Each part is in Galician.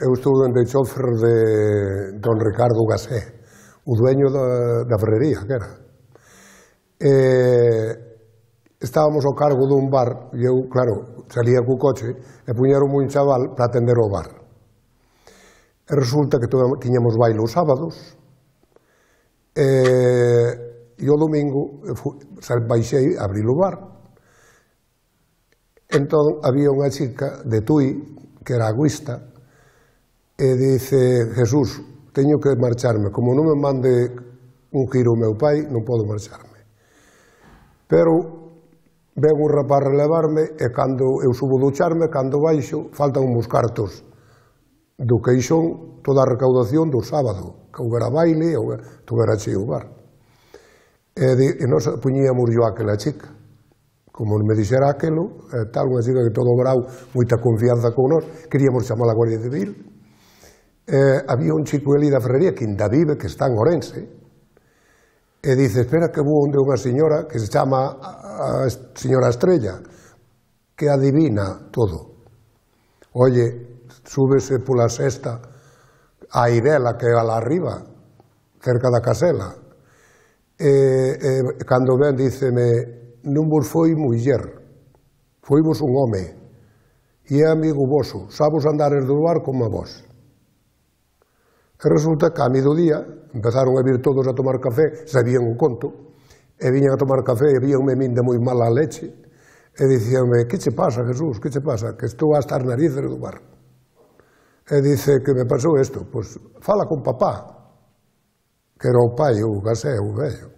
Eu estuve en Deixofer de don Ricardo Gasé, o dueño da, da ferrería, que era. E, estábamos ao cargo dun bar, e eu, claro, salía co coche, e puñeron un chaval para atender o bar. E resulta que tiñamos baile os sábados, e, e o domingo fu, baixei a abrir o bar. Entón, había unha chica de Tui, que era aguista, e dice, Jesús, teño que marcharme, como non me mande un giro o meu pai, non podo marcharme. Pero ven un rapaz relevarme e cando eu subo do charme, cando baixo, faltan uns cartos do queixón toda a recaudación do sábado, que houbera baile, houbera, houbera cheo o bar. E, de, e nos puñíamos yo aquela chica, como me dixera aquelo, tal, unha chica que todo brau, moita confianza con nós, queríamos chamar a Guardia Civil, eh, había un chico ali da Ferrería que ainda vive, que está en Orense, e dice, espera que vou onde unha señora que se chama a, señora Estrella, que adivina todo. Oye, súbese pola sexta a Irela, que é a arriba, cerca da casela. E, eh, e eh, cando ven, díceme, non vos foi muller, foi vos un home, e é amigo vosso, sabos andares do bar como a vos. E resulta que a mediodía empezaron a vir todos a tomar café, sabían o conto, e viñan a tomar café e víanme min de moi mala leche, e dicíanme, que che pasa, Jesús, que che pasa, que estou a estar narices do bar. E dice, que me pasou isto, pois fala con papá, que era o pai, o casé, o vello.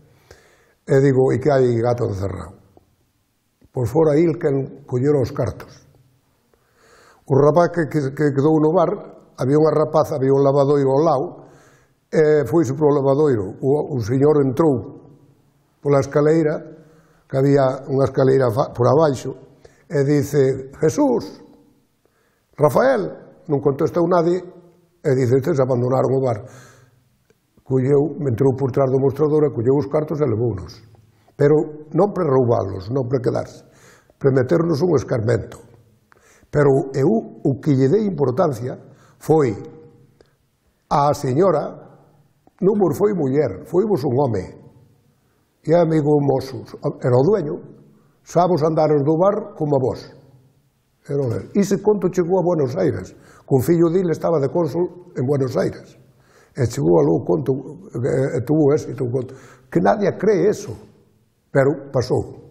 E digo, e que hai gato encerrado? Pois fora il que collera os cartos. O rapaz que, que, que quedou no bar había unha rapaz, había un lavadoiro ao lado, e foi para o lavadoiro. O, o señor entrou pola escaleira, que había unha escaleira por abaixo, e dice, Jesús, Rafael, non contestou nadie, e dice, estes abandonaron o bar. Culleu, entrou por trás do mostrador, culleu os cartos e levounos. Pero non para roubalos, non para quedarse, para meternos un escarmento. Pero eu o que lle dei importancia foi a señora, non vos foi muller, foi vos un home, e amigo mozo, era o dueño, sabos os do bar como a vos. Era e Ese conto chegou a Buenos Aires, con fillo dele estaba de cónsul en Buenos Aires. E chegou a lo conto, e eh, eh, tuvo éxito, conto, que nadie cree eso, pero pasou.